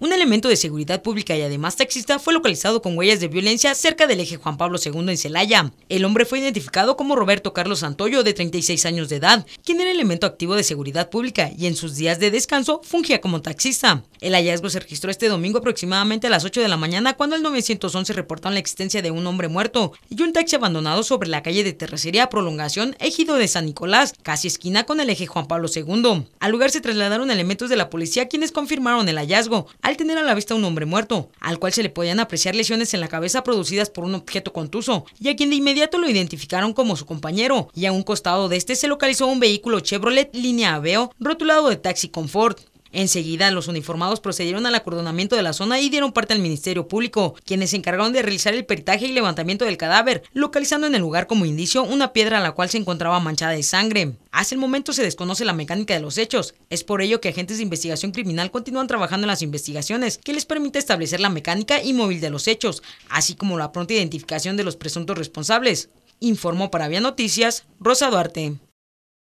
Un elemento de seguridad pública y además taxista fue localizado con huellas de violencia cerca del eje Juan Pablo II en Celaya. El hombre fue identificado como Roberto Carlos Santoyo, de 36 años de edad, quien era elemento activo de seguridad pública y en sus días de descanso fungía como taxista. El hallazgo se registró este domingo aproximadamente a las 8 de la mañana cuando el 911 reportaron la existencia de un hombre muerto y un taxi abandonado sobre la calle de Terracería Prolongación Ejido de San Nicolás, casi esquina con el eje Juan Pablo II. Al lugar se trasladaron elementos de la policía quienes confirmaron el hallazgo al tener a la vista un hombre muerto, al cual se le podían apreciar lesiones en la cabeza producidas por un objeto contuso y a quien de inmediato lo identificaron como su compañero y a un costado de este se localizó un vehículo Chevrolet línea Aveo rotulado de Taxi Confort. Enseguida, los uniformados procedieron al acordonamiento de la zona y dieron parte al Ministerio Público, quienes se encargaron de realizar el peritaje y levantamiento del cadáver, localizando en el lugar como indicio una piedra a la cual se encontraba manchada de sangre. Hasta el momento se desconoce la mecánica de los hechos. Es por ello que agentes de investigación criminal continúan trabajando en las investigaciones, que les permite establecer la mecánica y móvil de los hechos, así como la pronta identificación de los presuntos responsables. Informó para Vía Noticias, Rosa Duarte.